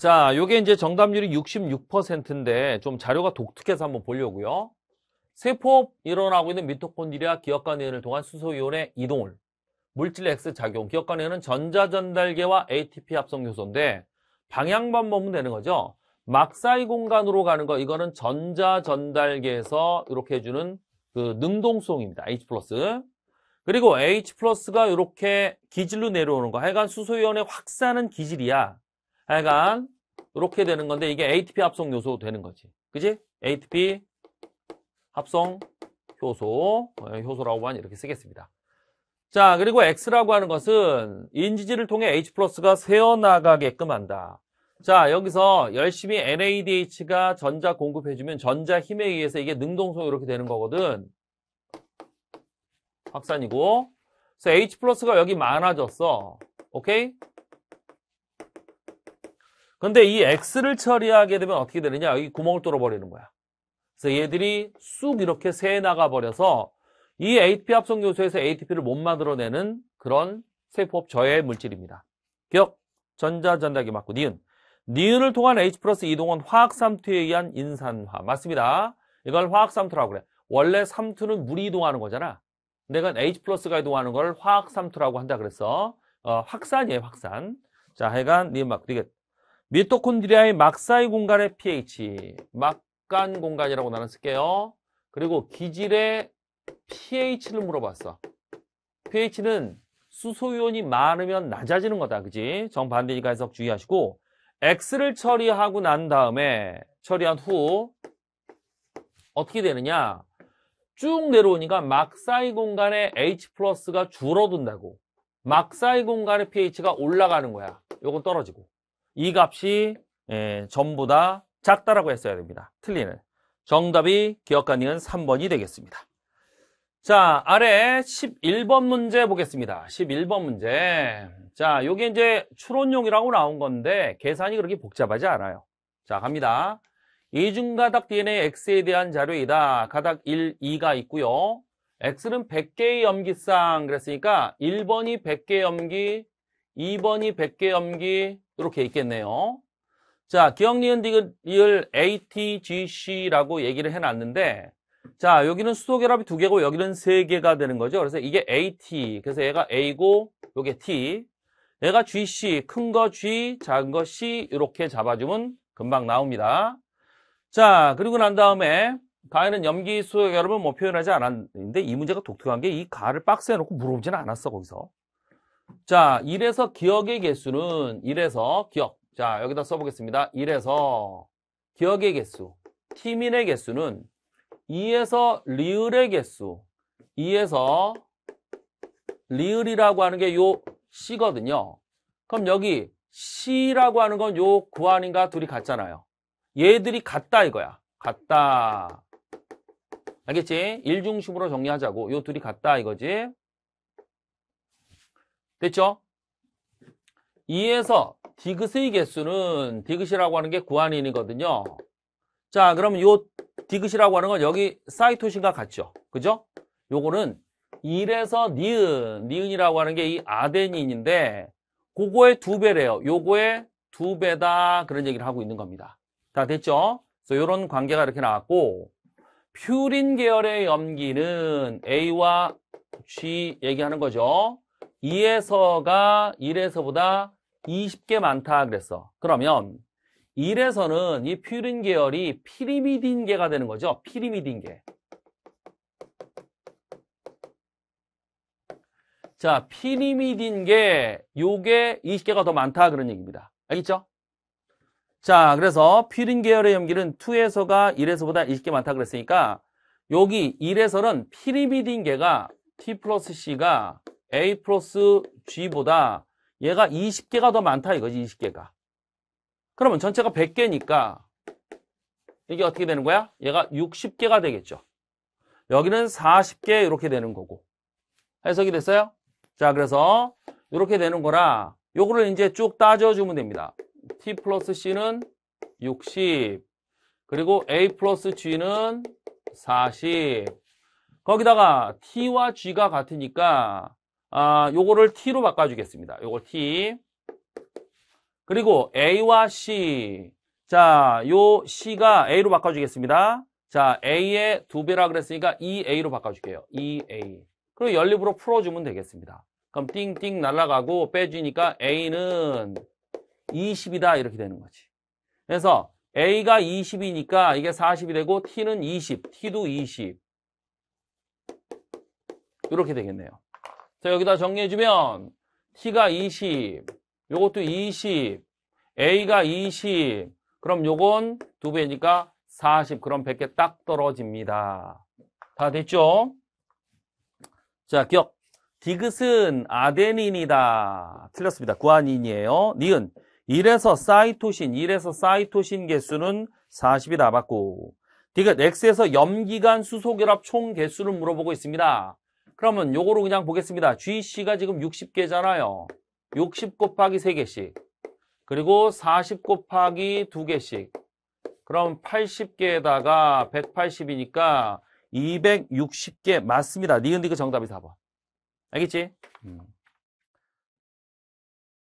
자, 요게 이제 정답률이 66%인데 좀 자료가 독특해서 한번 보려고요. 세포 일어나고 있는 미토콘드리아 기억관 내연을 통한 수소이온의 이동을 물질 X 작용 기억관 내연은 전자전달계와 ATP 합성 요소인데 방향만 보면 되는 거죠. 막사이 공간으로 가는 거 이거는 전자전달계에서 이렇게 해주는 그 능동성입니다. H 플러스 그리고 H 플러스가 이렇게 기질로 내려오는 거 하여간 수소이온의 확산은 기질이야. 하여간 이렇게 되는 건데 이게 ATP 합성 요소 되는 거지. 그지? ATP 합성 효소, 어, 효소라고만 이렇게 쓰겠습니다. 자, 그리고 X라고 하는 것은 인지질을 통해 H+가 플러스 새어나가게끔 한다. 자, 여기서 열심히 NADH가 전자 공급해주면 전자 힘에 의해서 이게 능동성 이렇게 되는 거거든. 확산이고. 그래서 H+가 플러스 여기 많아졌어. 오케이? 근데 이 x를 처리하게 되면 어떻게 되느냐? 여기 구멍을 뚫어버리는 거야. 그래서 얘들이 쑥 이렇게 새 나가버려서 이 ATP 합성 요소에서 ATP를 못 만들어내는 그런 세포 저해 물질입니다. 기억, 전자 전자기 맞고 니은. 니은을 통한 H 플러스 이동은 화학 삼투에 의한 인산화. 맞습니다. 이걸 화학 삼투라고 그래. 원래 삼투는 물이 이동하는 거잖아. 내가 H 플러스가 이동하는 걸 화학 삼투라고 한다 그랬어. 어, 확산이에요, 확산. 자, 해간 니은 맞고 니은. 미토콘드리아의 막사이 공간의 pH, 막간 공간이라고 나눠 쓸게요. 그리고 기질의 pH를 물어봤어. pH는 수소이온이 많으면 낮아지는 거다. 그지? 정반대니까 해석 주의하시고 X를 처리하고 난 다음에 처리한 후 어떻게 되느냐? 쭉 내려오니까 막사이 공간의 H 플러스가 줄어든다고. 막사이 공간의 pH가 올라가는 거야. 요건 떨어지고. 이 값이 예, 전부 다 작다라고 했어야 됩니다. 틀리는. 정답이 기억과 니은 3번이 되겠습니다. 자, 아래 11번 문제 보겠습니다. 11번 문제. 자, 요게 이제 추론용이라고 나온 건데 계산이 그렇게 복잡하지 않아요. 자, 갑니다. 이중가닥 DNA X에 대한 자료이다. 가닥 1, 2가 있고요. X는 100개의 염기쌍 그랬으니까 1번이 100개 염기, 2번이 100개 염기, 이렇게 있겠네요. 자, 기억, 니은, 디귿, 리을, ATGC라고 얘기를 해놨는데 자, 여기는 수소 결합이 두 개고 여기는 세 개가 되는 거죠. 그래서 이게 AT, 그래서 얘가 A고 요게 T, 얘가 GC, 큰 거 G, 작은 거 C 이렇게 잡아주면 금방 나옵니다. 자, 그리고 난 다음에 가에는 염기 수소결합을뭐 표현하지 않았는데 이 문제가 독특한 게 이 가를 박스에 놓고 물어보지는 않았어 거기서. 자, 1에서 기억의 개수는 1에서 기억. 자, 여기다 써보겠습니다. 1에서 기억의 개수, 티민의 개수는 2에서 리을의 개수, 2에서 리을이라고 하는 게 요 C거든요. 그럼 여기 C라고 하는 건 요 구안인가 둘이 같잖아요. 얘들이 같다 이거야. 같다. 알겠지? 1중심으로 정리하자고. 요 둘이 같다 이거지. 됐죠? 2에서 디귿의 개수는 디귿이라고 하는 게구안인이거든요 자, 그럼 이 디귿이라고 하는 건 여기 사이토신과 같죠. 그죠? 요거는 1에서 니은, 니은이라고 하는 게 이 아데닌인데 그거의 두 배래요. 요거의 두 배다 그런 얘기를 하고 있는 겁니다. 다 됐죠? 그래서 요런 관계가 이렇게 나왔고 퓨린 계열의 염기는 A와 G 얘기하는 거죠. 2에서가 1에서보다 20개 많다 그랬어. 그러면 1에서는 이 퓨린 계열이 피리미딘계가 되는 거죠. 피리미딘계. 자, 피리미딘계 요게 20개가 더 많다 그런 얘기입니다. 알겠죠? 자, 그래서 퓨린 계열의 염기는 2에서가 1에서보다 20개 많다 그랬으니까 여기 1에서는 피리미딘계가 T 플러스 C가 A 플러스 G보다 얘가 20개가 더 많다 이거지 20개가 그러면 전체가 100개니까 이게 어떻게 되는 거야? 얘가 60개가 되겠죠 여기는 40개 이렇게 되는 거고 해석이 됐어요? 자 그래서 이렇게 되는 거라 요거를 이제 쭉 따져주면 됩니다 T 플러스 C는 60 그리고 A 플러스 G는 40 거기다가 T와 G가 같으니까 아, 요거를 t로 바꿔주겠습니다. 요거 t. 그리고 a와 c. 자, 요 c가 a로 바꿔주겠습니다. 자, a의 두 배라 그랬으니까 2a로 e 바꿔줄게요. 2a. E 그리고 연립으로 풀어주면 되겠습니다. 그럼 띵띵 날아가고 빼주니까 a는 20이다 이렇게 되는 거지. 그래서 a가 20이니까 이게 40이 되고 t는 20, t도 20. 이렇게 되겠네요. 자, 여기다 정리해주면 t가 20, 요것도 20, a가 20, 그럼 요건 두배니까 40, 그럼 100개 딱 떨어집니다. 다 됐죠? 자, 기억. 디귿은 아데닌이다. 틀렸습니다. 구아닌이에요. 니은. 1에서 사이토신, 1에서 사이토신 개수는 40이 나봤고 디귿 X에서 염기관 수소 결합 총 개수를 물어보고 있습니다. 그러면 요거로 그냥 보겠습니다. GC가 지금 60개잖아요. 60 곱하기 3개씩. 그리고 40 곱하기 2개씩. 그럼 80개에다가 180이니까 260개 맞습니다. 니은디그 정답이 4번. 알겠지? 음.